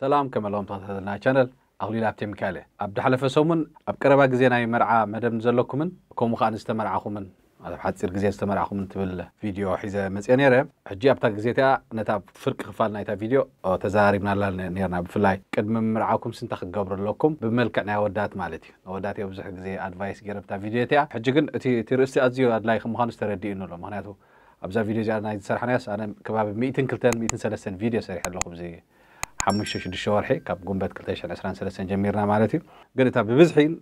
سلام كما لهم تغطيتنا چانل أغلي لابتي مكالي أبدا حلفة سومن أبقربا قزينا مرعا مدام نزلوكم كومو خان استمر عاخومن هذا بحاد سير قزي استمر عاخومن تبل فيديو حيزة مزيان يرى حجي أبتا قزيتا نتا فرق خفال نايتا فيديو تزاري من الله نيرنا بفلاي قد من مرعاكم سنتخ قبر لكم بملكة نا ودات مالتي ودات يبزح قزي أدفايس قربتا فيديو تيا حجي قن تيرستي أزيو أدلاي خمخان استردي إنو لهم هنياتو أبزا فيديو جارنا يتسرحنا أنا كباب 100 كلتان 100 سلسان فيديو سريح لكم زي حمشة شدش ورحي كاب قنبت كلتاش على عشرين ثلاثة جميرنا مالتي قلت أبي بزحي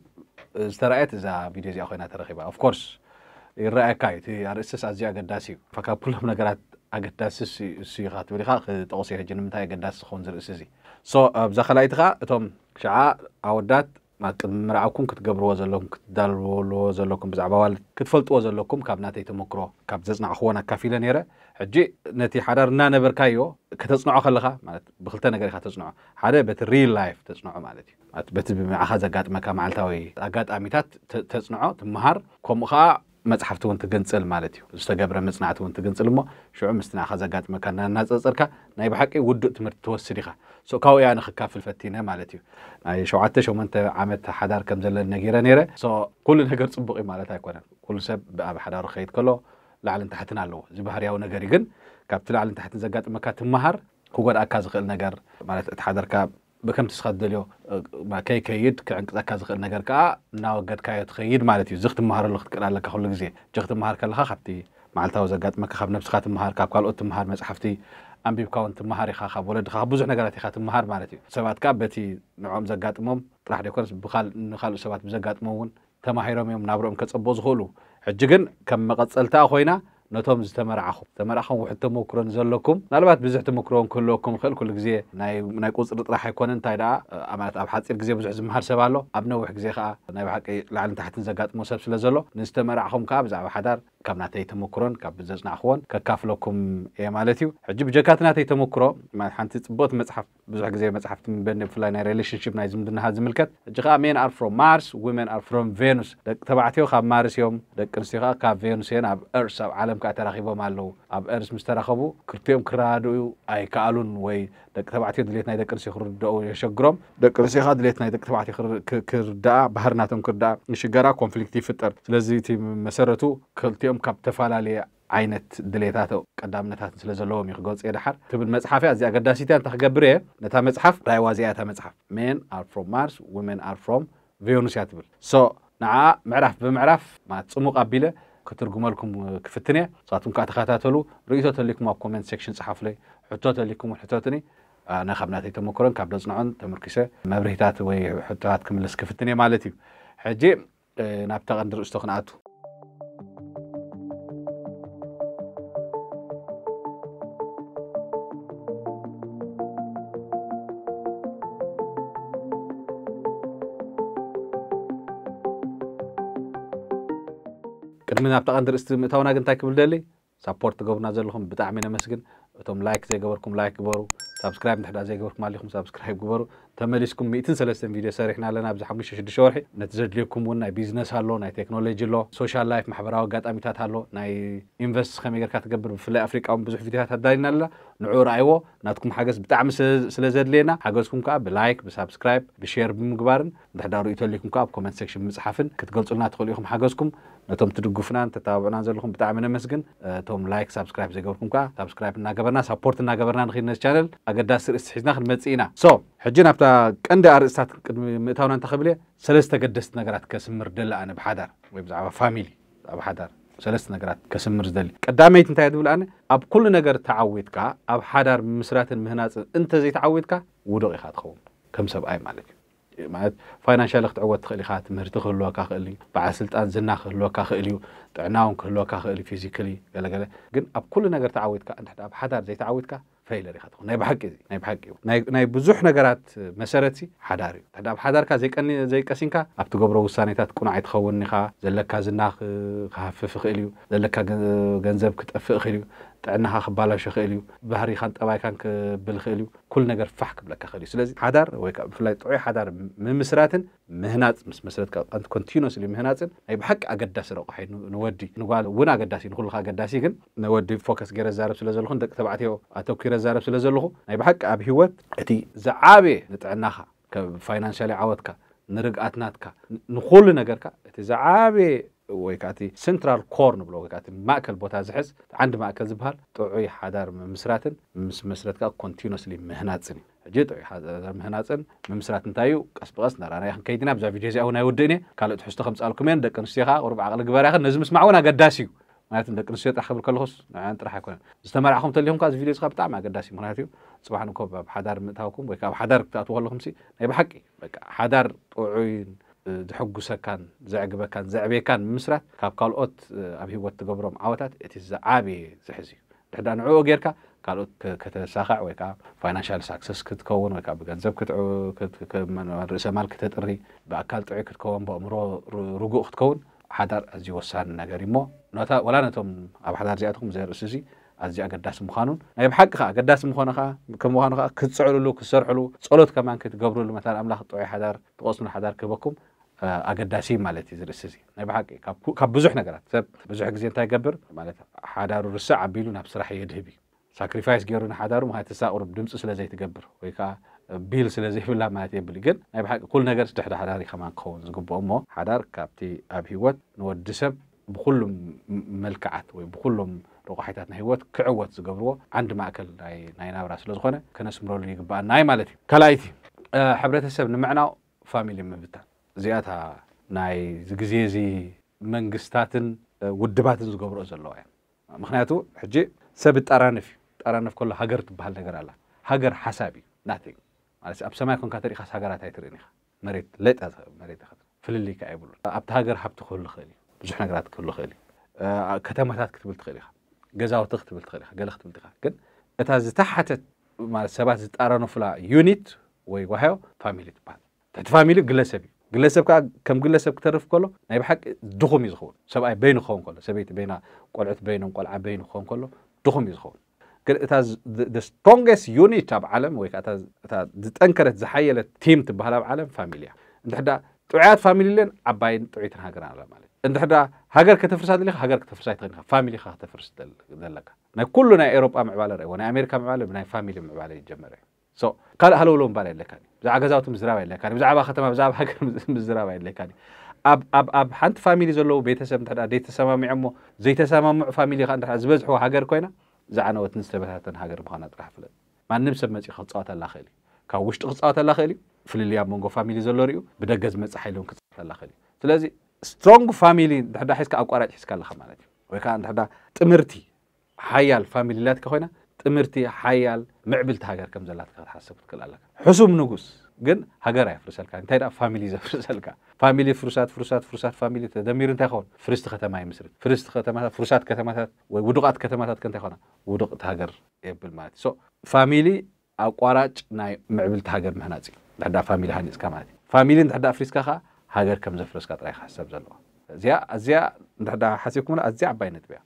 استرأيت إذا فيديو زي أخوينا ترخيبة أوف كورس الرأي كايت هي أرسس أزياء قداسي فكاب كلهم نقرات أقداس السيغات ولي خاق توصيها جنمتها قداس خونز الرسسي سو بزخلا إتخا شعاء أودات ማቅድ ምርዓብኩም ክትገብርዎ ዘለኩም ክትዳልብዎ ዘለኩም ብዛዕባ ዋልድ ክትፈልጥዎ ዘለኩም ካብ ናተይ ተመክሮ ካብ ዘፅናዕኽዎን ኣካፊለ ነይረ ሕጂ ነቲ ሓዳር እናነበርካዮ ከተፅንዖ ከለካ ማለት ብክልተ ነገር ኢካ ተፅንዖ ሓደ በቲ ሪል ላይፍ ተፅንዖ ማለት እዩ በቲ ብመዓኻ ዘጋጥመካ መዓልታዊ ኣጋጣሚታት ተፅንዖ ትምሃር ከምኡ ከዓ መፅሓፍቲ እውን ትገንፅል ማለት እዩ ዝተገብረ መፅናዕቲ እውን ትገንፅል እሞ ሽዑ ምስ ንዓኻ ዘጋጥመካ እናናፀፅርካ ናይ ብሓቂ ውዱእ ትምህርቲ ትወስድ ኢኻ ካብኡ እያ ንክካፍል ፈቲነ ማለት እዩ ናይ ሸውዓተ ሸመንተ ዓመት ሓዳር ከም ዘለ ነጊረ ነይረ ኩሉ ነገር ፅቡቅ እዩ ማለት ኣይኮነን ኩሉ ሰብ ኣብ ሓዳሩ ከይድ ከሎ ላዕልን ታሕትን ኣለዎ እዚ ባህርያዊ ነገር እዩ ግን ካብቲ ላዕልን ታሕትን ዘጋጥመካ ትመሃር ክጎድኣካ ዝኽእል ነገር ማለት እቲ ሓደርካ ብከምቲ ስኻ ዝደልዮ ከይከይድ ክዕንቅፀካ ዝኽእል ነገር ከዓ እናወገድካዮ ትኸይድ ማለት እዩ እዚ ክትመሃረሉ ክትክእል ኣለካ ኩሉ ግዜ እጂ ክትመሃር ከለካ ካብቲ መዓልታዊ ዘጋጥመካ ካብ ነብስኻ ትመሃር ካብ ካልኦት ትመሃር መፅሓፍቲ ኣንቢብካ እውን ትመሃር ኢኻ ካብ ወለድኻ ካብ ብዙሕ ነገራት ኢኻ ትመሃር ማለት እዩ ሰባት ከዓ በቲ ንዕኦም ዘጋጥሞም ጥራሕ ደኮነስ ንካልእ ሰባት ብዘጋጥሞ እውን ተማሂሮም እዮም ናብርኦም ከፀብቕ ዝኽእሉ ሕጂ ግን ከም መቐፀልታ ኮይና نتوم زتمرعخو تمرعخو وحد تمكرون زلكم نالبات بزح تمكرون كلكم خل كل جزية ناي ناي قوس راح يكون انت دا أمانة أب حد جزية بزح زمهر سبالو أبنا وح جزية خا ناي بحق لعن تحت نزقات موسب سلا زلو نستمرعخو كاب زعو حدار كم ناتي تمكرون كاب بزح نعخون ككاف يا مالتيو حجب جكات ناتي تمكرو ما حنت بوت متحف بزح جزية متحف من بين فلان ريليشن شيب ناي زمدنا هذا ملكت جقا مين ار فروم مارس ومن ار فروم فينوس تبعتيو خا مارس يوم دك نسيخا كاب فينوس هنا ارسل عالم ክልቲኦም ከዓ ተራኺቦም ኣለዉ ኣብ ዕርስ ምስ ተራኸቡ ክልቲኦም ክረዳድኡ ኣይከኣሉን ወይ ደቂ ተባዕትዮ ድሌት ናይ ደቂ ኣንስትዮ ክርድኡ የሸግሮም ደቂ ኣንስትዮ ከዓ ድሌት ናይ ደቂ ተባዕትዮ ክርዳኣ ባህርናቶም ክርዳኣ ንሽገራ ኮንፍሊክት ይፍጠር ስለዚ እቲ መሰረቱ ክልቲኦም ካብ ተፈላለየ ዓይነት ድሌታት ቀዳምነታት ስለ ዘለዎም እዩ ክገልፅ እየ ድሓር ትብል መፅሓፍ እያ እዚ ኣገዳሲት እያ እንታ ክገብር እየ ነታ መፅሓፍ ራይዋ እዚኣ እታ መፅሓፍ ሜን ኣር ፍሮም ማርስ ወሜን ኣር ፍሮም ቬኑስ እያ ትብል ሶ ንዓ ምዕራፍ ብምዕራፍ ፅሙቕ ኣቢለ كترجملكم آه، كفتنيا صاتكم كاتخاتاتلو رئيسو تليكم اب كومنت سيكشن صحافلي حتى تليكم حتاتني انا خبناتي تمكرن كاب دزنعن تمركسه مبرهتات وي حتات كملس كفتنيا مالتي حجي آه، نابتا قدر استخنعتو من أبطال أندر استريم تونا جن تايك بدلي سبورت جوبنا زلهم بتعمينا مسكن تم لايك زي جوركم لايك جبرو سبسكرايب نحدا زي جوركم عليكم سبسكرايب جبرو تمليسكم ميتين سلسلة فيديو سريحنا لنا بز حمش شد شورح نتزد لكم ونا بيزنس هلو نا تكنولوجي لو سوشيال لايف محبرا وقعد أمي تات هلو نا إنفست خميجر كات جبر في الأفريق أو بزح فيديوهات هداينا لا نعور أيوة ناتكم حاجز بتعمل سلسلة لنا حاجزكم كاب بلايك بسبسكرايب بشير بمجبرن نحدا رويتو لكم كاب كومنت سكشن مسحفن كتقول لنا تقول لكم نتوم تدقفنا تتابعنا زلكم بتعمل مسجن توم لايك سبسكرايب زي قولكم كا سبسكرايب ناقبرنا سبورت ناقبرنا نخير ناس شانل اگر دا سر استحيزنا خل متسئنا سو حجينا بتا كند ار استات متاونا انتخبلي سلست قدست نقرات كسمر دل انا بحدر ويبزع فاميلي ابو حدر سلست نقرات كسمر دل قدامي انت يا دول انا اب كل نقر تعويتك اب حدر مسرات المهنات انت زي تعويتك ودقي خاطخون كم سبعي مالك ማለት ፋይናንሽል ክትዕወት ትኽእል ኢኻ ትምህርቲ ክህልወካ ክእል እዩ በዓል ስልጣን ዝና ክህልወካ ክእል እዩ ጥዕና እውን ክህልወካ ክእል እዩ ፊዚካሊ ገለገለ ግን ኣብ ኩሉ ነገር ተዓዊትካ እንድሕዳ ኣብ ሓዳር ዘይተዓዊትካ ፈይለር ኢኻ ትኹን ናይ ብሓቂ ናይ ብሓቂ እዩ ናይ ብዙሕ ነገራት መሰረት ሓዳር እዩ እንድሕዳ ኣብ ሓዳርካ ዘይቀሲንካ ኣብ ትገብሮ ውሳኔታት ቁኑዕ ይትኸውን ኢኻ ዘለካ ዝና ክሃፍፍ ይኽእል እዩ ዘለካ ገንዘብ ክጠፍእ ይኽእል እዩ تعنها خبالة شخيليو بهري خان تبعي كان بالخيليو كل نجر فح قبل كخليو سلزي حدار ويك فلاي طعي حدار من مسرات مهنات مس مسرات كأنت كونتينوس اللي مهنات أي بحق أقدس رو حين نودي نقول وين أقدسين نقول خا أقدسين كن نودي فوكس جرا زارب سلزي لخون دك تبعتي أتوك جرا زارب سلزي لخون أي بحق أبي هو أتي زعابي نتعنها كفاينانشالي عوضك نرجع أتناتك نقول نجرك أتي ወይ ከዓ እቲ ሴንትራል ኮር ንብሎ ወይ ከዓ ማእከል ቦታ ዝሕዝ ዓንዲ ማእከል ዝበሃል ጥዑይ ሓዳር ምምስራትን ምስ መስረት ከዓ ኮንቲኖስሊ ምህናፅን እዩ ሕጂ ጥዑይ ሓዳር ምህናፅን ምምስራት እንታይ እዩ ቀስ ብቀስ ናራናይ ክንከይድና ብዛ ቪድዮ እዚኣ እውን ኣይወድእን እየ ካልኦት ትሕዝቶ ከምፃልኩም እየን ደቂ ኣንስትዮ ከዓ ቁርብ ዓቕሊ ግበርያ ኸ ነዚ ምስማዕ እውን ኣገዳሲ እዩ ማለት ደቂ ኣንስትዮ ጥራሕ ክብል ከለኹስ ንዓን ጥራሕ ኣይኮነን ዝተመርዕኹም ተለኹም እዚ ቪድዮ ካ ብጣዕሚ ኣገዳሲ ምክንያት እዩ ፅባሕ ንኮ ኣብ ሓዳር ምእታውኩም ወይ ከዓ ኣብ ሓዳር ክትኣትዎ ከለኹም ናይ ብሓቂ ሓዳር ጥዑይን ዝሐጉሰካን ዘዕግበካን ዘዕብየካን ብምስራት ካብ ካልኦት ኣብ ሂወት ትገብሮም ዓወታት እቲ ዝዓብየ ዝሕዝ እዩ ድሕዳ ንዕኡ ጌርካ ካልኦት ከተሳካዕ ወይ ከዓ ፋይናንሽል ሳክሰስ ክትከውን ወይ ከዓ ብገንዘብ ርእሰ ማል ክተጥሪ ብኣካል ጥዑይ ክትከውን ብእምሮ ርጉእ ክትከውን ሓዳር ኣዝዩ ወሳኒ ነገር እሞ ወላ ነቶም ኣብ ሓዳር እዚኣትኩም ዘርእሲ እዚ ኣዝዩ ኣገዳሲ ምዃኑን ናይ ብሓቂ ከዓ ኣገዳሲ ምኾነ ከዓ ከም ምዃኑ ከዓ ክትፅዕልሉ ክትሰርሕሉ ፀሎት ከማን ክትገብርሉ መታ ኣምላኽ ጥዑይ ሓዳር ትቆፅኑ ሓዳር ክህበኩም ኣገዳሲ ማለት እዩ ዝርእሲ እዚ ናይ ብሓቂ ካብ ብዙሕ ነገራት ሰብ ብዙሕ ግዜ እንታይ ይገብር ማለት ሓዳሩ ርስዕ ኣቢሉ ናብ ስራሕ የድህብ እዩ ሳክሪፋይስ ገይሩ ንሓዳሩ ማለት እሳ ቁርብ ድምፂ ስለ ዘይትገብር ወይ ከዓ ቢል ስለ ዘይብላ ማለት የብል ግን ናይ ብሓቂ ኩሉ ነገር ስድሕዳ ሓዳር ኢኸማ ክኸውን ዝግብኦ እሞ ሓዳር ካብቲ ኣብ ሂወት ንወዲ ሰብ ብኩሉም መልክዓት ወይ ብኩሎም ረቑሒታት ናይ ሂወት ክዕወት ዝገብርዎ ዓንዲ ማእከል ናይ ናብራ ስለ ዝኾነ ከነስምረሉ ይግባኣናይ ማለት እዩ ካልኣይቲ ሕብረተሰብ ንምዕናው ፋሚሊ ምብታን زياتها ناي زجزيزي من قستاتن ودباتن زقبر أزلوا يعني مخناتو حجي سب تأرانف تأرانف كل هجر تبهل نجر على هجر حسابي nothing على سب سما يكون كاتري خس هجر هاي تريني خ مريت ليت هذا مريت هذا في اللي كأبل أبت هجر حبت كل خيلي بجحنا قرات كل خيلي كتمة تات كتب التخيلي خ جزاء وتخت بالتخيلي خ جل خت بالتخيل كن إتاز تحت مع السبات تأرانف لا يونيت ويوهيو فاميلي تبان تفاميلي جلسة ግለሰብ ከዓ ከም ግለሰብ ክተርፍ ከሎ ናይ ብሓቂ ድኹም እዩ ዝኸውን ሰብኣይ በይኑ ክኸውን ከሎ ሰበይቲ በይና ቆልዑት በይኖም ቆልዓ በይኑ ክኸውን ከሎ ድኹም እዩ ዝኸውን ግን እታ ስትሮንገስት ዩኒት ኣብ ዓለም ወይ ከዓ እታ ዝጠንከረት ዝሓየለት ቲም ትበሃል ኣብ ዓለም ፋሚሊ እያ እንድሕዳ ጥዑያት ፋሚሊ ለን ዓባይን ጥዑይትን ሃገርን ኣላ ማለት እንድሕዳ ሃገር ከተፍርሳ ዘለካ ሃገር ከተፍርሳ ይትኽእል ኢኻ ፋሚሊ ካ ከተፍርስ ዘለካ ናይ ኩሉ ናይ ኤሮጳ ምዕባለ ርኢ ናይ ኣሜሪካ ምዕባለ ብናይ ፋሚሊ ምዕባለ ይጀመረ እዩ ካልእ ሃለውሎ ምባል የለካን እዩ ብዛዕባ ገዛውቲ ምዝራብ የድለካ ብዛዕባ ከተማ ብዛዕባ ሃገር ምዝራብ የድለካ ኣብ ሓንቲ ፋሚሊ ዘለዉ ቤተሰብ እንተ ዘይተሰማሚዖ እሞ ዘይተሰማምዑ ፋሚሊ ካ እንተ ዝበዝሕዎ ሃገር ኮይና ዝዓነወትን ዝተበታተን ሃገር ምዃና ጥራሕ ፍለጥ ማንም ሰብ መፂ ክፃወት ኣላ ክእል እዩ ካብ ውሽጢ ክፃወት ኣላ ክእል እዩ ፍልልያ መንጎ ፋሚሊ ዘሎ ርዩ ብደገ ዝመፅእ ሓይሊ እውን ክፃወት ኣላ ክእል እዩ ስለዚ ስትሮንግ ፋሚሊ እንድሕዳ ሒዝካ ኣቋራጭ ሒዝካ ኣለካ ማለት እዩ ወይ ከዓ እንድሕዳ ጥምርቲ ሓያል ፋሚሊላትካ ኮይና تمرتي حيال معبلت هاجر كم زلات كار حسبت كل لك حسوم نقص جن هاجر يا فرسالك انت هيدا فاميلي زا فرسالك فاميلي فرسات فرسات فرسات فاميلي تدمير انت خون فرست ختمة يا مصر فرست ختمة فرسات ختمة ودقات ختمة كنت خونا ودقت هاجر يبل مات سو فاميلي او قراج ناي معبلت هاجر مهناتي لحد فاميلي هانيس كمان فاميلي انت هدا فرسكا هاجر كم زا فرسكا تراي حسب زلوه زيا زيا لحد حسبكم زيا باينت بيا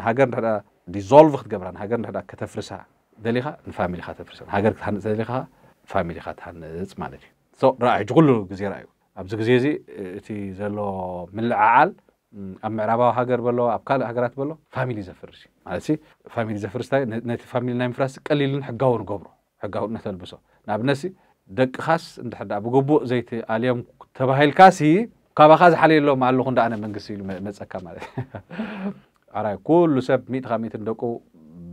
هاجر لحد ديزولف خدجبران هاجر نحدا كتفرسها دليها نفاميلي خات تفرسها هاجر كتهن دليها فاميلي خات هن إتس مالتي سو رأي جقول له جزيرة أيوة أبز جزيزي تي زلو من العال أم عربا هاجر بلو أبكال هاجرات بلو فاميلي زفرشي مالتي فاميلي زفرستاي نت فاميلي نايم فرس قليل حقاون قبرو حقاون نحدا البسو نعب ناسي دك خاص عند حدا أبو جبو زي تي اليوم تبع هاي الكاسي كابا خاز حليلو مع اللي خندا أنا من قصي مسأكمل أراي كل سب ميت خميت دكو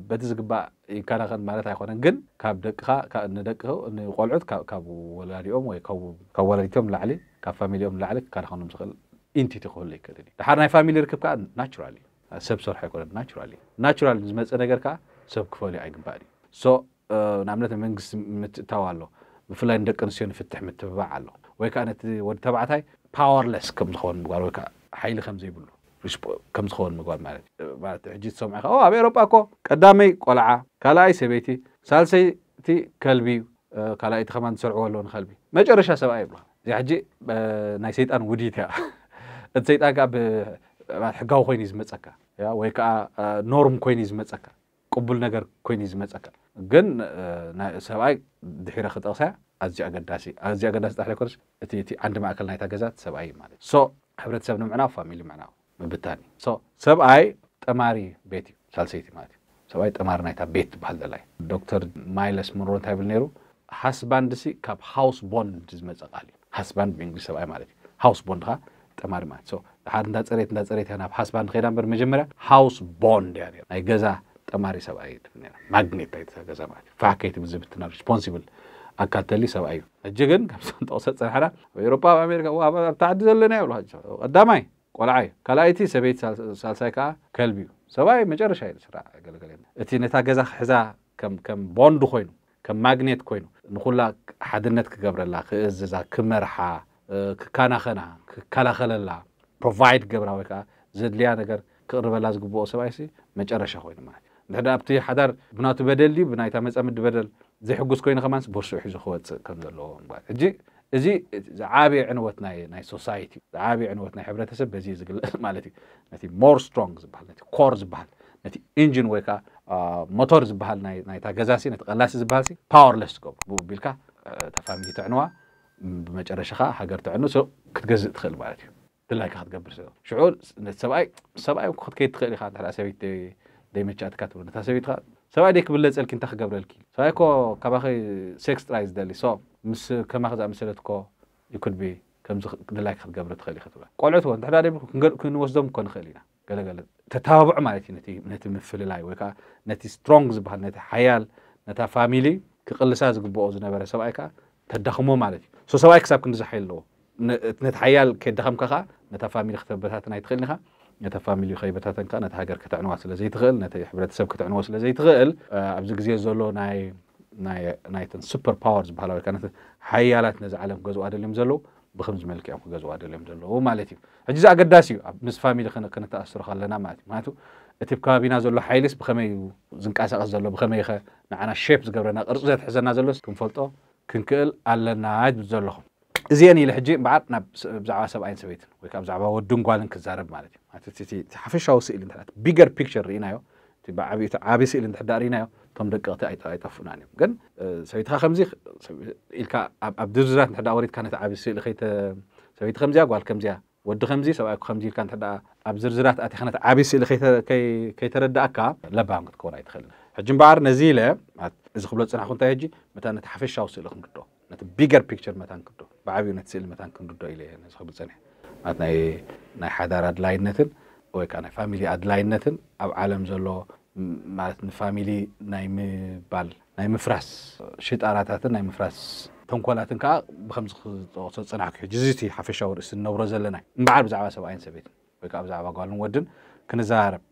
بتزق بع كان خد مالة تاي خونا جن كاب دك خا كا ندك هو نقولعد كا كاب ولا ريوم ويا كاب كاب ولا ريوم لعلي كاب فاميلي يوم لعلي كان خونا مسخل أنت تقول لي كذي تحرنا فاميلي ركب كا ناتشرالي سب صار حيكون ناتشرالي ناتشرالي نزمت أنا كا سب كفولي عين باري سو so, نعملت من جس متتوالو بفلان دك نسيون في التحمل تبعه له ويا كانت ود تبعتهاي powerless كم تخون بقول ويا حيل خمسة يبلو ከም ዝኸውን ምግባር ማለት እዩ ማለት ሕጂ ትሰምዑ ኢኻ ኣብ ኤሮጳ ኮ ቀዳመይ ቆልዓ ካልኣይ ሰበይቲ ሳልሰይ እቲ ከልቢ እዩ ካልኣይ እቲ ከማ ዝሰርዕዎ ኣለዎ ንከልቢ መጨረሻ ሰብኣይ ይብልካ እዚ ሕጂ ናይ ሰይጣን ውዲት እያ እቲ ሰይጣን ከዓ ሕጋዊ ኮይኑ እዩ ዝመፀካ ወይ ከዓ ኖርም ኮይኑ እዩ ዝመፀካ ቅቡል ነገር ኮይኑ እዩ ዝመፀካ ግን ሰብኣይ ድሒረ ክጠቕሳ ኣዝዩ ኣገዳሲ ኣዝዩ ኣገዳሲ ጣሕለ ኮነስ እቲ ዓንዲ ማእከል ናይታ ገዛ ሰብኣይ እዩ ማለት እዩ ሶ ሕብረተሰብ ንምዕናው ፋሚሊ ምዕናው ብብታኒ ሰብኣይ ጠማሪ ቤት እዩ ሳልሰይቲ ማለት እዩ ሰብኣይ ጠማሪ ናይታ ቤት ትበሃል ዘላ እዩ ዶክተር ማይለስ ምንሮ እንታይ ይብል ነይሩ ሃስባንድ ሲ ካብ ሃውስ ቦንድ ዝመፀ ቃል እዩ ሃስባንድ ብእንግሊዝ ሰብኣይ ማለት እዩ ሃውስ ቦንድ ከዓ ጠማሪ ማለት እዩ ሓደ እንዳ ፀሬት እንዳ ፀሬት እያ ናብ ሃስባንድ ከይዳ በር መጀመርያ ሃውስ ቦንድ እያ ነር ናይ ገዛ ጠማሪ ሰብኣይ ትብል ነራ ማግኔት ናይ ገዛ ማለት እዩ ፋሕ ከይትብል ዝብትና ሪስፖንሲብል ኣካል ተሊ ሰብኣይ እዩ ሕጂ ግን ካብ ተቆሰፀን ሓዳ ኣብ ኤሮፓ ኣብ ኣሜሪካ ኣብታ ዓዲ ዘለና ይብሉ ቀዳማይ ቆልዓዩ ካልኣይ እቲ ሰበይቲ ሳልሳይ ከዓ ከልቢ እዩ ሰብኣይ መጨረሻ እዩ ስራሕ ገለገለ እቲ ነታ ገዛ ክሕዛ ከም ቦንድ ኮይኑ ከም ማግኔት ኮይኑ ንኩላ ሓድነት ክገብረላ ክእዝዛ ክመርሓ ክካናኸና ክከላኸለላ ፕሮቫይድ ገብራ ወይ ከዓ ዘድልያ ነገር ክቕርበላ ዝግብኦ ሰብኣይሲ መጨረሻ ኮይኑ ማለት እዩ ንድሕዳ ኣብቲ ሓዳር ብናቱ በደል ድዩ ብናይታ መፀምዲ በደል ዘይሕጉስ ኮይኑ ከማንስ ቦርስኡ ሒዙ ክወፅእ ከም ዘለዎ ሕጂ እዚ ዝዓበየ ዕንወት ናይ ሶሳይቲ እዩ ዝዓበየ ዕንወት ናይ ሕብረተሰብ በዚ ዝግለፅ ማለት እዩ ነቲ ሞር ስትሮንግ ዝበሃል ነቲ ኮር ዝበሃል ነቲ ኢንጂን ወይ ከዓ ሞቶር ዝበሃል ናይታ ገዛሲ ነቲ ቀላሲ ዝበሃል ሲ ፓወርለስ ትገብሩ ቢልካ እታ ፋሚሊ ትዕንዋ ብመጨረሻ ከዓ ሃገር ትዕኑ ክትገዝእ ትኽእል ማለት እዩ ድላይካ ክትገብር ስለ ሽዑ ሰብኣይ ሰብኣይ ክትከይድ ትኽእል ኢኻ እንድሕር ሰበይቲ ደይመቻእትካ ትብሉ ነታ ሰበይትካ ሰብኣይ ደይ ክብለፀልኪ እንታይ ክገብረልኪ ሰብኣይ ኮ ካባኸ ሴክስ ጥራይ ዝደሊ ሶ ምስ ከማኸ ዝኣመሰለት ኮ ይኩድቢ ከምድላይ ክትገብሮ ትኽእል ኢኸ ትብላ ቆልዑት እውን ድሕዳ ክንወስዶም ኮ ንኽእል ኢና ገለገለ ተተባብዑ ማለት እዩ ነቲ ምፍልላይ ወይ ከዓ ነቲ ስትሮንግ ዝበሃል ነቲ ሓያል ነታ ፋሚሊ ክቕልሳ ዝግብኦ ዝነበረ ሰብኣይ ከዓ ተዳኽሞ ማለት እዩ ሶ ሰብኣይ ክሳብ ክንድዝሓ ኣለዎ ነቲ ሓያል ከዳኸምካ ከዓ ነታ ፋሚሊ ክተበታትና ይትኽእል ኢኒኻ نتا فاميلي خيبتات كان نتا هاجر كتعنوا سلا زيت غل نتا حبرت سب كتعنوا سلا زيت غل آه ابزك زي زولو ناي ناي نايتن سوبر باورز بحال كانت حيالات نز عالم غزو ادل يمزلو بخمس ملك يعني غزو ادل يمزلو مالتي حجز اقداسي مس فاميلي خنا كنت اسر خلنا مالتي ماتو اتب كابينا زولو حيلس بخمي زنقاس غزلو بخمي خ نعنا شيبس قبرنا قرزت حزنا زلو كنفلطو كنكل علنا عاد بزلوخم زين يلي بعد نب بزعبا سب أين سويت ويك أب زعبا ودون قالن كزارب مالك تي تي حفش أو سئل إنتهت bigger picture رينا يو تي عبي عبي سئل إنتهت دارينا يو تم دقة تي أي تي تفون جن سويت خا خمزيخ إلك أب أب دزرات إنتهت كانت عبي سئل خيت سويت خمزيا قال خمزيا ود خمزي سواء خمزي كانت هذا أبزرزرات أتي خنات عبي سئل خيت كي كي ترد أكا لبام قد كورا يدخل حجم بعد نزيله إذا خبلت سنة خون متى نتحفش أو سئل خن كتو نت bigger picture متى نكتو ብዓብዩ ነቲ ስእልመታን ክንርድኦ ኢለ ንዝኽብ ፀኒሕ ማለት ናይ ሓዳር ኣድላይነትን ወይ ከዓ ናይ ፋሚሊ ኣድላይነትን ኣብ ዓለም ዘሎ ማለት ንፋሚሊ ናይ ምባል ናይ ምፍራስ ሽጣራታትን ናይ ምፍራስ ተንኮላትን ከዓ ብከምዚ ክጠቀሶ ፅናሕ ክሕጂ እዚ እቲ ሓፈሻዊ ርእሲ ዝነብሮ ዘለና እምበዓል ብዛዕባ ሰብኣይን ሰበይትን ወይ ከዓ ብዛዕባ ጓልን ወድን ክንዘራርብ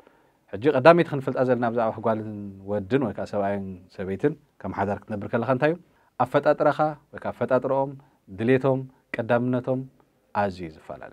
ሕጂ ቀዳመይቲ ክንፈልጣ ዘለና ብዛዕባ ጓልን ወድን ወይ ከዓ ሰብኣይን ሰበይትን ከም ሓዳር ክትነብር ከለካ እንታይ እዩ ኣፈጣጥራኻ ወይ ከዓ ኣፈጣጥሮኦም ድሌቶም ቀዳምነቶም ኣዝዩ ዝፈላለ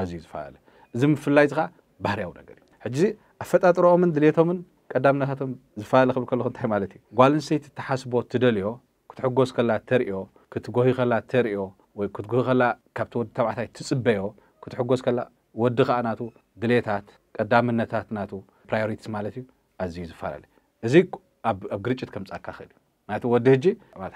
ኣዝዩ ዝፈላለ እዚ ምፍላይ እዚ ከዓ ባህርያዊ ነገር እዩ ሕጂ ኣፈጣጥሮኦምን ድሌቶምን ቀዳምነታቶም ዝፈላለ ክብል ከለኹ እንታይ ማለት እዩ ጓል ኣንስተይቲ እተሓስቦ ትደልዮ ክትሕጎስ ከላ ተርእዮ ክትጎሂ ከላ ተርእዮ ወይ ክትጎሂ ከላ ካብቲ ወዲ ተባዕታይ ትፅበዮ ክትሕጎስ ከላ ወዲ ከዓ ናቱ ድሌታት ቀዳምነታት ናቱ ፕራዮሪቲስ ማለት እዩ ኣዝዩ ዝፈላለ እዚ ኣብ ግርጭት ከምፃካ ክእል እዩ ናቲ ወዲ ሕጂ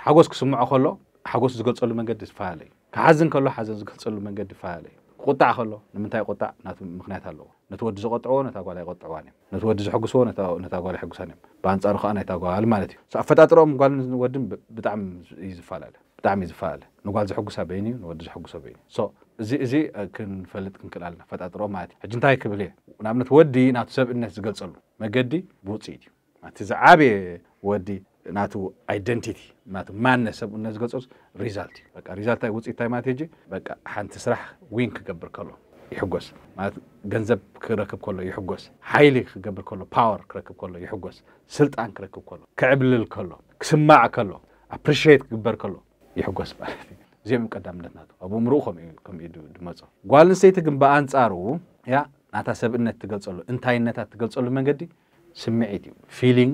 ሓጎስ ክስምዖ ከሎ حقوس زغلت صلوا من قد فعلي كحزن كله حزن زغلت صلوا من قد فعلي قطع خلوا لمن تاي قطع نت مخنات هلو نتود زغلت عون نتاقوا لي قطع عوني نتود زحقوس عون نتا نتاقوا لي حقوس هنيم بان صار خان نتاقوا على مالتي سأفتات روم قال نودم بدعم يزفعل بدعم يزفعل نقول زحقوس بيني نود زحقوس بيني سو زي زي كن فلت كن كلالنا فتات روم مالتي حجن تاي كبلي ونعم نتودي نتسب الناس زغلت صلوا ما قدي بوتسيدي ما ودي ناتو identity ناتو مانس سب الناس قصص result بقى result هاي وصي تاي ما تيجي بقى حنتسرح وين كجبر كله يحجوس ما جنزب كركب كله يحجوس حيلي كجبر كله power كركب كله يحجوس سلطان كركب كله كعبل كله كسماع كله appreciate كجبر كله يحجوس مالتي زي من قدامنا ناتو أبو مروخهم كم يدو دمتص قال نسيت جنب أنصاره يا ናታ ሰብእነት ትገልፀሉ እንታይነታት ትገልፀሉ መንገዲ ስምዒት እዩ ፊሊንግ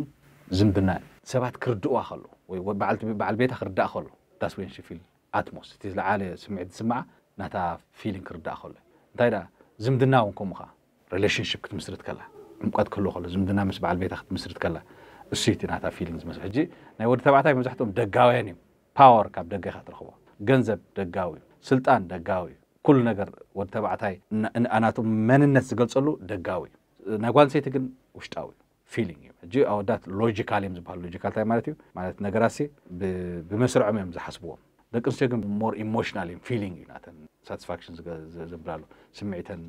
ዝምድና እዩ سبات كردوا خلو وبعل بعل بيتها كردا خلو داس وين شي فيل اتموس تي العالي سمعت سمع نتا فيلين كردا خلو دايرا زمدنا ونكم خا ريليشن شيب كنت مسرت كلا مقد كله خلو زمدنا مس بعل بيتها كنت مسرت كلا السيتي نتا فيلين مس حجي نا ود تبعتاي مزحتهم دغاو يعني باور كاب دغا خاطر خبو غنزب دغاوي سلطان دغاوي كل نجر ود تبعتاي ان اناتو من الناس قلصلو دغاوي نغوان سيتي كن وشطاوي feeling እዩ ሕጂ ኣወዳት ሎጂካል እዮም ዝበሃሉ ሎጂካል እንታይ ማለት እዩ ማለት ነገራሲ ብመስርዖም እዮም ዝሓስብዎም ደቂ ኣንስትዮ ግን ሞር ኢሞሽናል እዮም ፊሊንግ እዩ ናተን ሳቲስፋክሽን ዘብላሉ ስምዒተን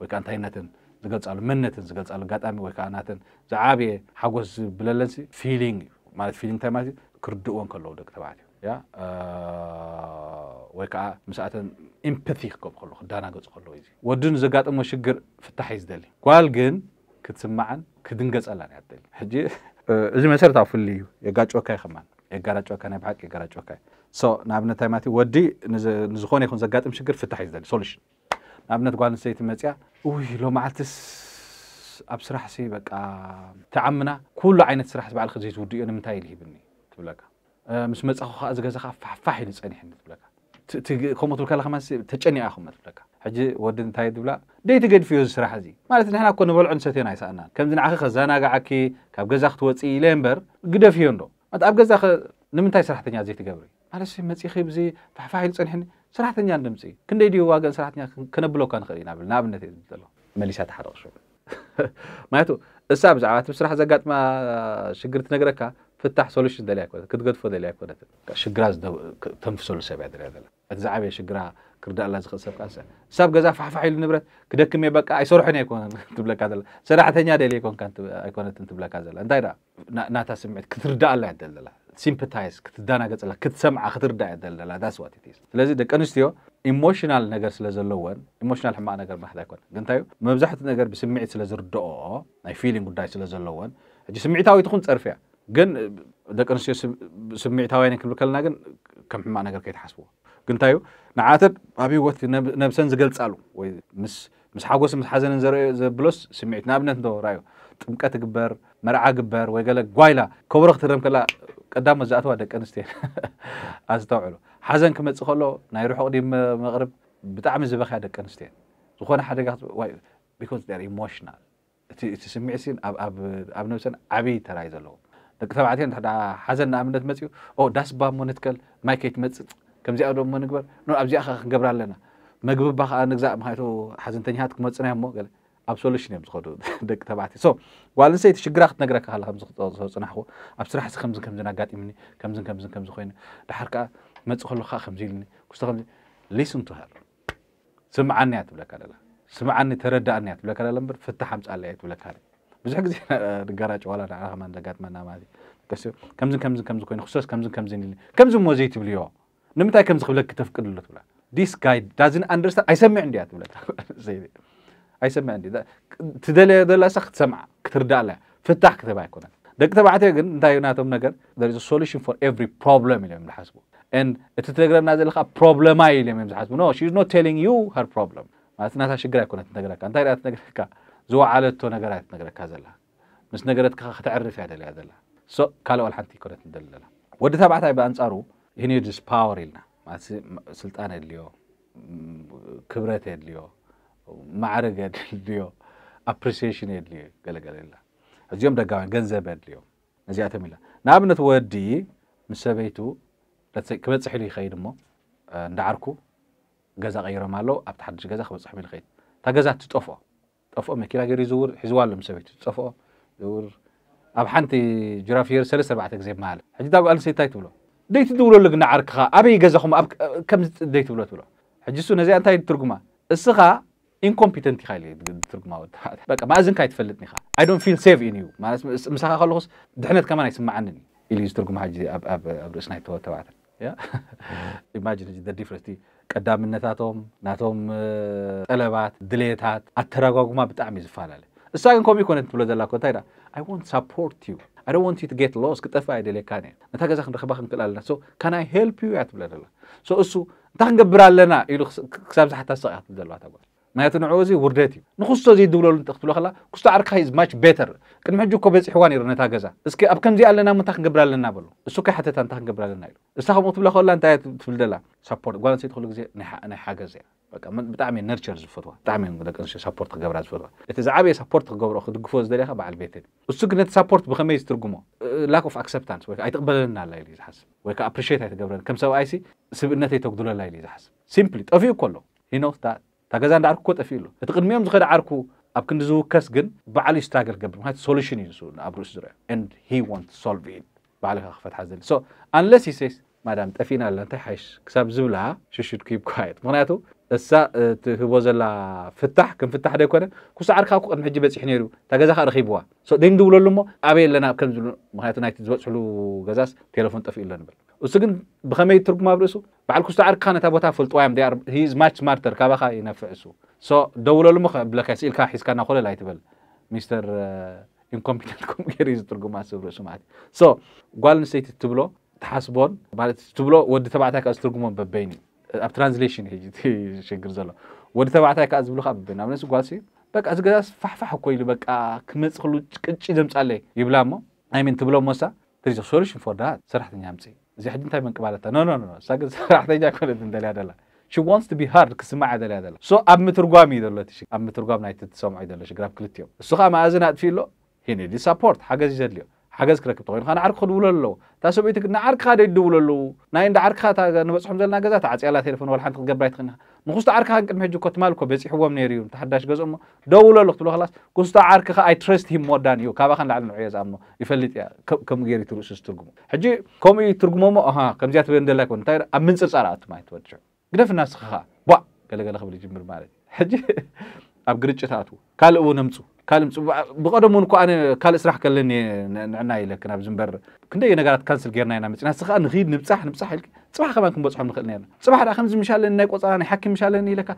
ወይ ከዓ እንታይነተን ዝገልፃሉ መንነተን ዝገልፃሉ ኣጋጣሚ ወይ ከዓ ናተን ዝዓበየ ሓጎስ ዝብለለንሲ ፊሊንግ እዩ ማለት ፊሊንግ እንታይ ማለት እዩ ክርድእዎን ከለዉ ደቂ ተባዕትዮ ያ ወይ ከዓ ምስኣተን ኢምፐቲ ክከም ከሎ ክዳናገፁ ከለዉ እዩ ወድን ዘጋጥሞ ሽግር ፍታሕ እዩ ዝደሊ ጓል ግን ክትስማዓን كدنجز الله نعتل حجي إذا ما سرت أقول ليه يقعد شوكة خمان يقعد شوكة أنا بحق يقعد شوكة so نابنا تيماتي ودي نز نزخون يكون زقات مشكل فتح يزدل solution نابنا تقول نسيت متى وي لو معتس ኣብ ስራሕ ሲ በቃ ተዓምና ኩሉ ዓይነት ስራሕ ዝበዓል ክዘይት ውድኡ ንምንታይ ኢልሂብኒ ትብለካ ምስ መፃኹ ከዓ ዝገዛኻ ፋሕፋሕ ኢሉ ፀኒሕኒ لا ከምኡ ትብል ከለካ ተጨኒዑ ኢኹም ትብለካ حجي ودن تاي دبلا دي تجد فيوز سرح زي ما لتن احنا كنا بلعن ستين هاي سألنا كم زين عخي خزانا قاعكي كاب قزاخت واتسي لينبر قدا فيون رو ما تقاب قزاخ نمن تاي سرح تنيا زي تقابري ما لسي ما تسي خيبزي فحفا حيل سنحن سرح تنيا نمسي كن دي ديو واقن سرح تنيا كنا بلو كان خلينا بل نابل نتي دلو مليسا تحرق شو ما يتو السابز عاتب سرح زقات ما شقرت نقرك فتح سولوشن دليك ودت كتقدفو دليك ودت شقراز تنفسولو سبع دليك ودت زعبي شقراز كرداء الله زخ سب قاسة سب جزاء فحفا حيل نبرة كده كم يبقى أي صرح هنا يكون تبلا كذا سرعة ثانية ده اللي يكون كان تب يكون أنت تبلا كذا لا دايرة نا ناتا سمعت كرداء الله عند الله لا سيمبتايز كتدانا قلت الله كت سمع كرداء عند الله لا داس تيس لازم دك أنستيو إيموشنال نجار سلازل لون إيموشنال حماة نجار ما حدا يكون قنتايو ما بزحت نجار بسمعت سلازل دعاء أي فيلينغ وداي سلازل لون أجي سمعت هاوي تخون تعرف يا قن دك أنستيو سمعت هاوي نكبر كلنا قن كم حماة نجار كيت حسبوه كنتايو نعاتد أبي وقت نب نبسن زقل تسألو وي مس مس حاجة مس حزن زر زبلس سمعت نابنا ندو رايو تم كتكبر مرعى كبر ويقال لك قايلة كبرخت الرم كلا قدام مزات وادك أنستي أستوعلو حزن كم تخلو نيروح قدي مغرب بتعم زبخ هادك أنستي زخون حدا قط وي because they're emotional تسمعي سين أب أب أب نبسن عبي ترى يزلو لك تبعتين حزن نابنا تمسيو أو داس باب ما مايكيت متس ከምዚኣ ዶ እሞ ንግበር ኣብዚኣ ኸ ክንገብር ኣለና መግቢ ባ ከዓ ንግዛእ ምክንያቱ ሓዘንተኛታት ክመፅና እሞ ኣብ ሶሉሽን እዮም ዝኸዱ ደቂ ተባዕትዮ ሶ ጓልንሰይቲ ሽግራ ክትነግረካ ካለ ከምዝፅናሕኩ ኣብ ስራሕ ዚ ከምዚ ከምዚ ኣጋጢምኒ ከምዝን ከምዝን ከምዚ ኮይኑ ድሓር ከዓ መፅእ ከሉ ከዓ ከምዚ ኢልኒ ክስተ ከምዚ ሊስን ቱ ሃር ስምዓኒ እያ ትብለካ ዘላ ስምዓኒ ተረዳእኒ እያ ትብለካ ዘላ እምበር ፍታሕ ኣምፃ ኣለያ ትብለካ ብዙሕ ግዜ ንጋራጭ ዋላ ንዓና ከማ ዘጋጥመና ማለት እዩ ከምዝን ከምዝን ከምዚ ኮይኑ ክስቶስ ከምዝን ከምዝን ኢልኒ ከምዚ ሞ ዘይትብልዮ ንምንታይ ከም ዝኽብለክ ተፍቅድሉ ትብላ ዲስ ጋይ ዳዝን ኣንደርስታን ኣይሰሚዕን ድያ ትብለ ኣይሰሚዕን ድ ትደለየ ዘለሳ ክትሰምዓ ክትርዳእ ኣላ ፍታሕ ክትህባ ኣይኮነን ደቂ ተባዕትዮ ግን እንታይ ናቶም ነገር ዘርኢ ሶሉሽን ፎር ኤቭሪ ፕሮብለም ኢሎም ዝሓስቡ እቲ ትነግረና ዘለካ ፕሮብለማ ኢሎም እዮም ዝሓስቡ ኖ ሺ ኖ ቴሊንግ ዩ ሃር ፕሮብለም ማለት ናታ ሽግር ኣይኮነት ትነግረካ እንታይ ድኣ ትነግረካ ዝወዓለቶ ነገራት ትነግረካ ዘላ ምስ ነገረትካ ክትዕርፍ እያ ደልያ ዘላ ካልኦል ሓንቲ ይኮነት ንደሊ ዘለና ወዲ ተባዕታይ ብኣንፃሩ ሄኔድስ ፓወር ኢልና ስልጣን የድልዮ ክብረት የድልዮ ማዕርግ የድልዮ ኣፕሪሲሽን የድልዮ ገለገለ ኢልና እዚኦም ደጋውያን ገንዘብ የድልዮ ነዚኣቶም ኢልና ንኣብነት ወዲ ምስ ሰበይቱ ክበፅሕ ኢሉ ይኸይድ እሞ እንዳዓርኩ ገዛ ቀይሮም ኣለዉ ኣብቲ ሓድሽ ገዛ ክበፅሖም ኢሉ ይኸይድ እታ ገዛ ትጠፍኦ ጠፍኦ መኪና ገይሩ ዝውር ሒዝዋ ኣሎ ምስ ሰበይቱ ትጠፍኦ ዝውር ኣብ ሓንቲ ጅራፍ የር ሰለስተ ኣርባዕተ ግዜ ማለት ሕጂ ዳጉ ኣንስተይቲ እንታይ ትብሎ ديت دولو لغنا عركها أبي جزخهم أب كم ديت دولو تولو حجسو نزي أنتي ترجمة السخة incompetent خالي ترجمة بقى ما أزن كايت فلتني خا I don't feel safe in you ما أسم مسخة خلص دحنت كمان يسمع عنني اللي يترجم حاجة أب أب أب رسناه تو تبعته يا imagine the difference قدام النتاتهم ناتهم طلبات دليتات أتراقوا ما بتعمل زفالة السخة كم يكون تبلد الله كتيرة I won't support you I don't want you to get lost ክጠፍእ ኣይደልየካን እየ ነታ ገዛ ክንረኸባ ክንክእል ኣለና ሶ ካን ኣይ ሄልፕ ዩ እያ ትብለ ዘላ ሶ እሱ እንታይ ክንገብር ኣለና ኢሉ ክሳብ ዝሓታሰቕ እያ ትብል ዘለዋ ታጓል ምክንያቱ ንዕኡ እዚ ውርደት እዩ ንክስቶ ዘይድብለሉ ክትብሎ ከላ ክስቶ ዓርካ ኢዝ ማች ቤተር ቅድሚ ሕጂ እኮ በፂሕዋ ነይሩ ነታ ገዛ እስኪ ኣብ ከምዚ ኣለና እንታይ ክንገብር ኣለና በሎ እሱ ከይ ሓተታ እንታይ ክንገብር ኣለና ኢሉ እሳ ከምኡ ትብሎ ከላ እንታይ ትብል ደላ ሳፖርት ጓል ኣንሰይቲ ኩሉ ግዜ ናይ ሓገዝ እያ በቃ ብጣዕሚ እየ ነርቸር ዝፈትዋ ብጣዕሚ ደቂ ኣንስትዮ ሳፖርት ክገብራ ዝፈትዋ እቲ ዝዓበየ ሳፖርት ክገብሮ ክትግፎ ዝደለኻ በዓል ቤት እሱ ግን ነቲ ሳፖርት ብኸመይ ዝትርጉሞ ላክ ኦፍ ኣክሰፕታንስ ወይ ኣይትቕበለልና ኣላ ኢሉ ዝሓስብ ወይ ከዓ ኣፕሪሽት ኣይትገብረን ከም ሰብኣይሲ ስብእነተይ ተጉድለላ ኢሉ ዝሓስብ ሲምፕሊ ጠፊኡ ከሎ ሂኖስ እታ ገዛ እንዳዓርኩ ኮ ጠፊኡ ኣሎ እቲ ቅድሚኦም ዝኸደ ዓርኩ ኣብ ክንዲ ዝውከስ ግን በዓል እዩ ስታገል ገብር ምክንያቱ ሶሉሽን እዩ ኣብ ርእሱ ዝርአ ንድ ሂ ዋንት ሶልቭ ኢት ባዕልካ ክፈትሓ ዘሊ ሶ ኣንለስ ይሴስ ማዳም ጠፊና ኣላ እንታይ ሓይሽ ክሳብ ዝብልሃ ሽሽድ ክይብ ኳየት ምክንያቱ እሳ ትህቦ ዘላ ፍታሕ ከም ፍታሕ ዶ ኣይኮነን ኩሳዓር ካብ ቅድሚ ሕጂ በፂሕ ነይሩ እታ ገዛ ከዓ ረኺብዋ ደይ ንድብለሉ እሞ ኣበየ ኣለና ከም ዝብሉ ምክንያቱ ናይቲ ዝበፅሕሉ ገዛስ ቴሌፎን ጠፊኡ ኣሎ ንብል እሱ ግን ብኸመይ ትርጉም ኣብ ርእሱ በዓል ኩስታዓርካ ነታ ቦታ ፈልጥዋዮም ሂዝ ማች ስማርተር ካባኻ ይነፍዕ እሱ ደውለሉ ሞ ብለካ ስኢልካ ሒዝካ ና ኮለላ ይትበል ሚስተር ኢንኮምፒተንት ከምኡ ገይሩ እዩ ዝትርጉማ ዝብ ርእሱ ማለት እዩ ጓል ኣንስተይቲ ትብሎ ተሓስቦን ማለት ትብሎ ወዲ ተባዕታይ ካብ ዝትርጉሞን በበይን እዩ ኣብ ትራንስሌሽን ይሽግር ዘሎ ወዲ ተባዕታይ ከዓ ዝብሉ ከዓ ብናብነስ ጓሲ በቃ እዚ ገዛ ፋሕፋሕ እኮ ኢሉ በቃ ክመፅ ክሉ ቅጭ ዘምፃለይ ይብላ እሞ ኣይሚን ትብሎ ሞሳ ትሪዞ ሶሉሽን ፎር ዳት ሰራሕተኛ ምፅ እዚ ሕጂ እንታይ መንቂ ማለታ ኖ ኖ ኖ እሳ ግን ሰራሕተኛ ኮነት እንደልያ ደላ ሺ ዋንስ ቢ ሃርድ ክስማዕ ደልያ ደላ እሶ ኣብ ምትርጓም እዩ ዘሎ ኣብ ምትርጓም ናይቲ ትሰምዑ እዩ ዘሎ ሽግር ኣብ ክልትዮም እሱ ከዓ ማእዝን ኣጥፊ ኣሎ ሂ ኒድ ሳፖርት ሓገዝ እዩ ዘድልዮ ሓገዝ ክረክብ ተኮይኑ ከዓ ንዓርኪ ክድውሉ ኣለዎ እታ ሰብይቲ ንዓርክኻ ደ ይድውሉ ኣለዉ ናይ እንዳ ዓርክኻ ንበፅሖም ዘለና ገዛ ተዓፅያላ ቴሌፎን ወላ ሓንቲ ክትገብራ ይትኽእልና ንኩስታ ዓርክኻ ንቅድሚ ሕጂ እኮ ትማል እኮ በፂሕዎም ነይሩ እዩ ተሓዳሽ ገዝኦ ሞ ደውሉ ኣሎ ክትብሎ ክላስ ኩስታ ዓርክኻ ኣይ ትረስት ሂም ሞዳን እዩ ካባኻ ንላዕሊ ንዑ የዝኣምኖ ይፈልጥ እያ ከምኡ ገይሩ ትርእሱ ዝትርጉሙ ሕጂ ከምኡ ይትርጉሞ ሞ ከምዚያ ትብል ደላ ይኮኑ እንታይ ኣብ ምንፅርፃር ኣቱ ማለት ትወድዑ ግደፍና ስኻ ቧ ገለገለ ክብል ይጅምር ማለት እዩ ሕጂ أب قريتش تاتو كله ونمتو كلم بقدر من كأنا كله سرح كلني نعناي لك نبزمبر كندي أنا قالت كنسل غيرنا أنا مثلا سخ أنا غيد نبصح نبصح لك صباح كمان كم بصح نخلنا صباح على خمس مشان لنا نيك وصلنا نحكي مشان لنا لك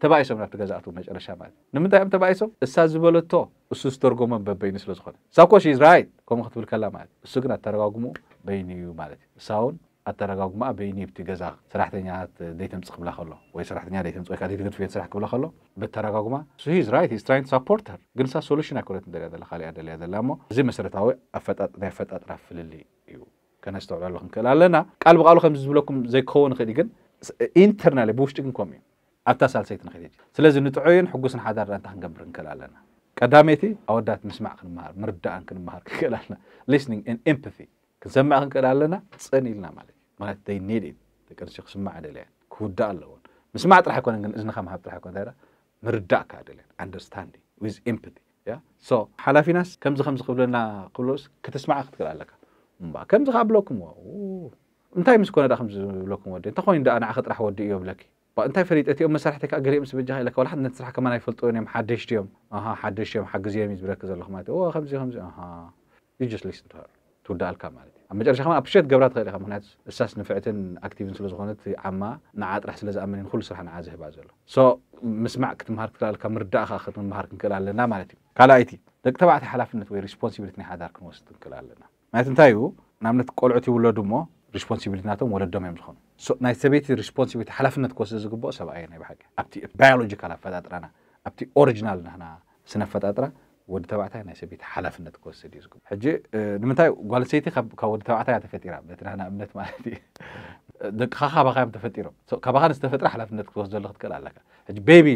تبعي سو منك تجازاتو مش على شمال نمتى أم تبعي سو الساز بولتو السوس ترجمة ببين سلوس خد ساقوش إسرائيل كم خطب الكلام هذا السجن ترجمه بيني ومالك ساون ኣተረጋጉማ በይኒ ብቲ ገዛ ሰራሕተኛት ደይተምፅ ክብላ ከሎ ወይ ሰራሕተኛ ደይተምፅ ወይ ከዓ ደይትግድፍ ቤት ስራሕ ክብላ ከሎ በተረጋጉማ ሂዝ ራይት ሂዝ ትራይን ሳፖርተር ግን ሳ ሶሉሽን ኣይኮነት ንደልያ ዘላ ካሊእ ደልያ ዘላ እሞ እዚ መሰረታዊ ናይ ኣፈጣጥራ ፍልሊ እዩ ከነስተውዕሉ ኣሎ ክንክእል ኣለና ቃል ብቃሉ ከምዚ ዝብለኩም ዘይክኸውን ይኽእል ግን ኢንተርናሊ ብውሽጢ ግን ከምኡ እዩ ኣብታ ሳልሰይቲ ንክእል ስለዚ ንጥዕዩን ሕጉስን ሓዳር እንታ ክንገብር ክንክእል ኣለና ቀዳመይቲ ኣወዳት ምስማዕ ክንምሃር ምርዳእን ክንምሃር ክንክእል ኣለና ሊስኒንግ ኤምፓቲ ክንሰማዕ ክንክእል ኣለና ፀን ኢልና ማለት እዩ ማለት ይ ኒድ ኢት ደቂኣንስትዮ ክስማዕ ደልየን ክውዳእ ኣለዎን ምስማዕ ጥራሕ ኣይኮነን ግን እዝንኻ ምሃብ ጥራሕ ኣይኮነ ታይዳ ምርዳእ ካ ደልየን ኣንደርስታንዲንግ ዊዝ ኤምፓቲ ሶ ሓላፊናስ ከምዚ ከምዚ ክብለና ክብሎስ ክትስማዕ ክትክእል ኣለካ እምባ ከምዚ ከዓ ብለኩምዎ እንታይ ምስ ኮነ ዳ ከምዚ ዝብለኩም ወዲ እንታይ ኮይኑ ኣ ንዓኸ ጥራሕ ወዲ እዩ ብለኪ እንታይ ፈሊጥ እቲኦም መሳርሕተይ ከዓ ገሊኦም ስበጃካ ኢለካ ወላሓት ነቲ ስራሕ ከማ ናይ ፈልጥዎን እዮም ሓደሽቲ እዮም ሓደሽቲ እዮም ሓግዝ እዮም እዩ ዝብለኪ ዘለኹ ማለት ከምዚ ከምዚ ዩ ጀስ ሊስን ትውዳእልካ ማለት ኣብ መጨረሻ ከዓ ኣፕሪሽት ገብራ ትኽእል ኢኻ ምክንያቱ እሳስ ንፍዕትን ኣክቲቭን ስለ ዝኾነት ዓማ ንዓ ጥራሕ ስለ ዝኣመን ኩሉ ስራሕ ንዓ ዝህባ ዘሎ ሶ ምስማዕ ክትምሃር ክትላለካ ምርዳእኻ ክትምሃር ክንክእል ኣለና ማለት እዩ ካልኣይቲ ደቂ ተባዕታይ ሓላፍነት ወይ ሪስፖንሲቢሊቲ ናይ ሓዳር ክንወስድ ክንክእል ኣለና ማለት እንታይ እዩ ንኣብነት ቆልዑት ይውለዱ እሞ ሪስፖንሲቢሊቲ ናቶም ወለዶም እዮም ዝኾኑ ናይ ሰበይቲ ሪስፖንሲቢሊቲ ሓላፍነት ክወስድ ዝግብኦ ሰብኣየ ናይ ብሓቂ ኣብቲ ባዮሎጂካል ኣፈጣጥራና ኣብቲ ኦሪጂናል ናህና ስነ ኣፈጣጥራ ود تبعتها ناس بيت حلف إنك كوس سديس قوم حجي نمتى قال سيتي خب كود تبعتها تفتيرة بتنا أنا أبنت مالتي دك خا خا بقى متفتيرة كبقى نستفتر حلف إنك كوس جل خد كلا لك حجي بيبي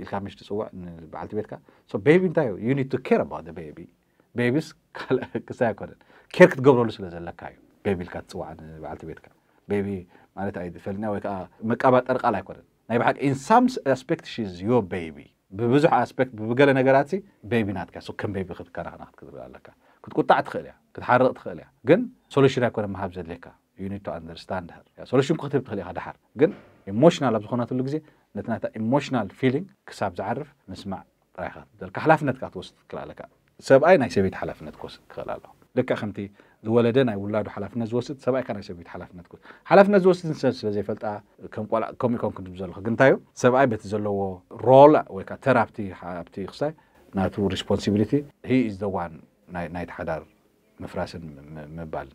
إلخام مش تسوى بعلت بيتك سو بيبي نتاي يو نيد تو كير أباوت ذا بيبي بيبيس قال كسايا كودن كير كت قبل ولسه لزلا كايو بيبي الكات تسوى عن بعلت بيتك بيبي مالت أيد فلنا ويك مكابات أرقى لا كودن نبي حق in some aspect she's your baby ببزح اسبكت بقال نجراتي بيبي ناتك سو كم بيبي خد كان هناك كذا قال لك كنت كنت تعت خليها كنت حرقت خليها جن سولوشن يكون ما هبزد لك يو نيد تو اندرستاند هير سولوشن كنت بتخليها هذا حر جن ايموشنال ابو خناتو لغزي نتنا تا ايموشنال فيلينج كساب زعرف نسمع رايحه دلك حلفنتك توست كلا لك سب اي ناي سبيت حلفنتك كوس كلا لك خمتي ولدنا ولادو حلف نزوسد سبع كان يسوي حلف نتكو حلف نزوسد نسنس لزي فلت كم قال كم يكون كنت بزلك قنتايو سبع بتزلو رول ويك ترابتي حابتي خصي ناتو ريسبونسيبيليتي هي از ذا وان نايت حدار مفراسن مبال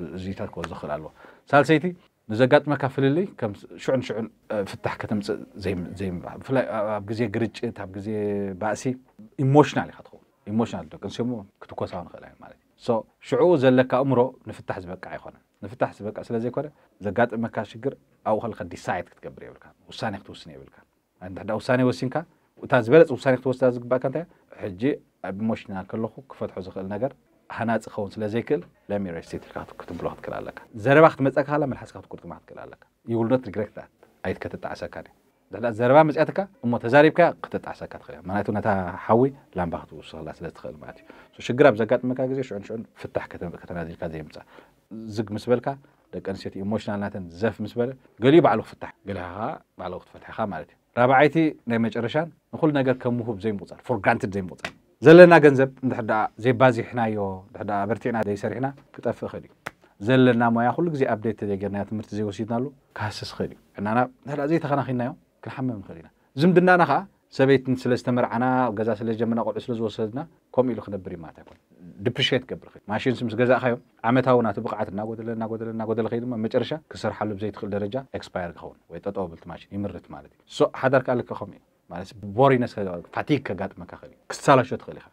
زيتا كو زخل الو سالسيتي نزقات ما كافل لي كم شعن شعن فتح كتم زي زي فلاي بغزي غريتش تاع بغزي باسي ايموشنال خاطر ايموشنال دوك نسمو كتكو ساون خلاي مالك ሽዑኡ ዘለካ እምሮ ንፍታሕ ዝበቃዕ ኣይኮነን ንፍታሕ ዝበቃዕ ስለ ዘይኮነ ዘጋጥመካ ሽግር ኣብኡ ከልካ ዲሳይድ ክትገብር የብልካ ውሳነ ክትውስነ የብልካ እንድሕዳ ውሳነ ወሲንካ እታ ዝበለፅ ውሳነ ክትወስዳ ዝግባእካ እንታይ ሕጂ ኣብ ሞሽና ከለኹ ክፈትሖ ዝኽእል ነገር ሃናፂ ክኸውን ስለ ዘይክእል ለሚሬስት ኢልካ ክትብሎ ክትክእል ኣለካ ዘረባ ክትመፀካ ሃላ መልሓስካ ክትቁርጥማ ክትክእል ኣለካ ይውልኖት ሪግሬክታት ኣይትከተጣዓሰካ دعلا زربا مزياتك امو تزاربك قد تعساك تخليها ما نأتو نتا حوي لان باخت وصل الله سلا تخيل معاتي سو شقرا بزاكات مكاكزي شعن شعن فتح كتنا ذي كذي يمتع زق مسبلك لك انسيتي اموشنال ناتن زف مسبل قلي بعلو فتح قلها ها بعلو فتح خا مالتي رابعيتي نيمج ارشان نقول نقر كموه بزي مبوطر فور جرانتد زي مبوطر زلنا جنزب نتحدى زي بازي حنا يو نتحدى برتينا دي سر حنا كتف زلنا ما ياخذ لك زي ابديت تجينا تمرت زي وسيدنا كاسس خلي ان انا هلا زي تخنا خينا يوم ክንሓምም ንኽእል ኢና ዝምድናና ከዓ ሰበይትን ስለ ዝተመርዓና ኣብ ገዛ ስለ ዝጀመና ቆልዑ ስለ ዝወሰድና ከምኡ ኢሉ ክነብር እዩ ማለት ኣይኮነ ዲፕሪሽት ክገብር ክእል ማሽንስ ምስ ገዛእካዮም ዓመታዊ ናቱ ብቕዓት እናጎደለ እናጎደለ እናጎደለ ከይ ድማ መጨረሻ ክሰርሓሉ ብዘይትኽእል ደረጃ ኤክስፓየር ክኸውን ወይ ጠጠው ብልቲ ማሽን ይምርት ማለት እዩ ሶ ሓዳርካ ልከ ከምኡ እዩ ማለት ቦሪነስ ፋቲግ ከጋጥመካ ክእል እዩ ክትሳላሾ ትኽእል ኢኻ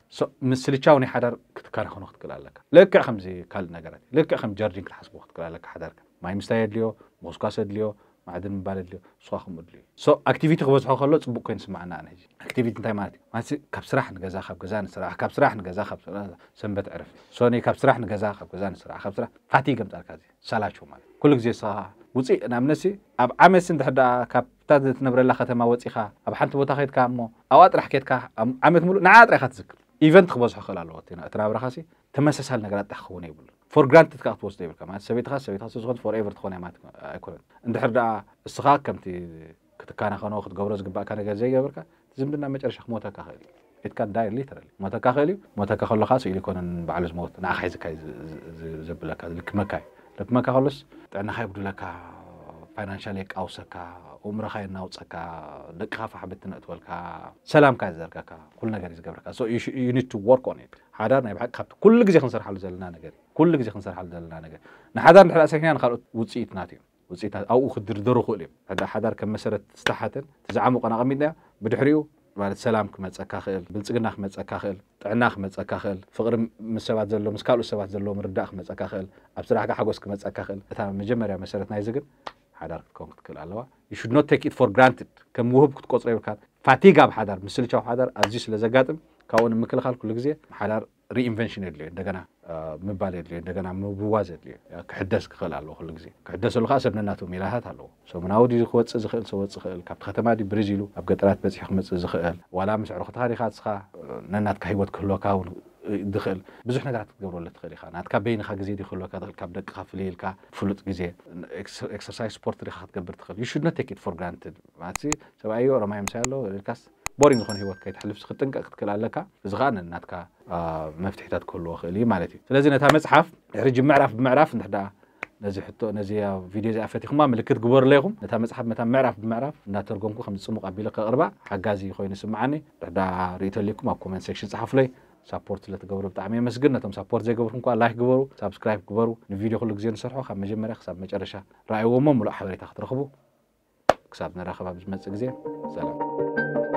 ምስልቻው ናይ ሓዳር ክትካንኸኖ ክትክእል ኣለካ ልክዕ ከምዚ ካልእ ነገራት እዩ ልክዕ ከም ጀርዲን ክትሓስቦ ክትክእል ኣለካ ሓዳርካ ማይ ምስታይ የድልዮ ሞስኳስ የድልዮ معدن مبالد لي صواخ مود لي سو اكتيفيتي خبز حو خلو صبو كاين سمعنا انا هجي اكتيفيتي انتي مالتي مالتي كاب سراح نغزا خاب غزا نسرا كاب سراح نغزا خاب سرا سنبت عرف سوني كاب سراح نغزا خاب غزا نسرا كاب سراح فاتي غم تاركا زي سالاچو مال كل غزي سا وصي انا منسي اب عامس انت حدا كاب تادت نبرلا ختما وصيخه اب حنت بوتا خيتكا امو او اطرح كيتكا عامت ملو نعاطري خاتزك ايفنت خبز حو خلالو تينا اترا برخاسي تمسسال نغرا تخوني يقول ፎር ግራንትድ ከዓ ክትወስዶ ይብልካ ማለት ሰበይትኻ ሰበይትኻ ስለዝኾን ፎር ኤቨር ትኾነ ማለት ኣይኮነን እንድሕር ደኣ እስኻ ከምቲ ክትካናኸኖ ክትገብሮ ዝግባእካ ነገር ዘይገበርካ ዝምድና መጨረሻ ክሞተካ ክእል እዩ ኢትካ ዳይ ሊተራሊ ሞተካ ክእል እዩ ሞተካ ከለካ ስኢሉ ይኮነን ባዕሉ ዝሞት ንኣኻ ሒዝካ ዘብለካ ልክመካ እዩ ልክመካ ከሎስ ጥዕናኻ ይጉድለካ ፋይናንሽል የቃውሰካ ቁምርኻ የናውፀካ ደቅኻ ፋሕብቲ ነእትወልካ ሰላምካ ዝዘርጋካ ኩሉ ነገር እዩ ዝገብረካ ዩኒት ወርክ ኦን ኢት ሓዳር ናይ ብሓቂ ካብቲ ኩሉ ግዜ ክንሰርሓሉ ዘለና ነገር እዩ ኩሉ ግዜ ክንሰርሓሉ ዘለና ነገር ንሓዳር ንድሕር ኣሰሪሕና ንካልኦት ውፅኢትናት እዮም ውፅኢትናት ኣብኡ ክድርደሩ ይኽእል እዮም ሓዳር ከም መሰረት ዝተሓተን ዝዓመቆን ኣቐሚጥና ብድሕሪኡ ማለት ሰላም ክመፀካ ክእል ብልፅግና ክመፀካ ክእል ጥዕና ክመፀካ ክእል ፍቅሪ ምስ ሰባት ዘሎ ምስ ካልኦት ሰባት ዘለዎ ምርዳእ ክመፀካ ክእል ኣብ ስራሕካ ሓጎስ ክመፀካ ክእል እታ መጀመርያ መሰረት ናይዚ ግን حدار كونك كل علاوة you should not take it for granted كم وهب كنت قصري بكات فاتيقة بحدار مثل شو حدار أزيس لزقاتم كون مكل خال كل جزية حدار reinvention اللي ده جنا اللي ده جنا اللي كحدس كل علاوة كل جزية كحدس اللي خاص بنا ناتو ميلاهات علاوة سو من أودي زخوت زخيل سو زخيل كابت ختمة دي برازيلو أبقى ثلاث بس يحمد زخيل ولا مش عرقت هذه خاص خا كهيوت كلها كون ድኽእል ብዙሕ ነገራት ክትገብረሉ ትኽእል ኢኻ ናትካ በይንኻ ግዜ ድኽእልወካ ትኽእል ካብ ደቅኻ ፍልይ ኢልካ ፍሉጥ ግዜ ኤክሰርሳይዝ ስፖርት ዲኻ ክትገብር ትኽእል ዩ ሹድ ኖት ቴክ ኢት ፎር ግራንትድ ማለት ሰብኣዮ ረማይ ምሳይ ኣሎ ኢልካስ ቦሪንግ ዝኾነ ሂወት ከይትሕልፍ ክትጥንቀቕ ክትክእል ኣለካ እዚ ከዓ ናትካ መፍትሒታት ክህልዎ ክእል እዩ ማለት እዩ ስለዚ ነታ መፅሓፍ ሕጂ ምዕራፍ ብምዕራፍ እንድሕዳ ነዚ ሕቶ ነዚ ቪድዮ እዚኣ ፈቲኹማ ምልክት ግበሩ ኣለይኹም ነታ መፅሓፍ ነታ ምዕራፍ ብምዕራፍ እናተርጎምኩ ከምዚ ፅሙቕ ኣቢሉ ከቕርባ ሓጋዚ ኮይኑ ስምዓኒ ድሕዳ ርእተልይኩም ኣብ ኮመንት ሴክሽን ፀሓፍለይ ሳፖርት ስለትገብሩ ብጣዕሚ የመስግን ነቶም ሳፖርት ዘይገብርኩ እንኳ ላይክ ግበሩ ሳብስክራይብ ግበሩ ንቪድዮ ኩሉ ግዜ ንሰርሖ ካብ መጀመርያ ክሳብ መጨረሻ ረኣይዎሞ ሙሉእ ሓበሬታ ክትረኽቡ ክሳብ ንራኸባ ብዝመፅእ ግዜ ሰላም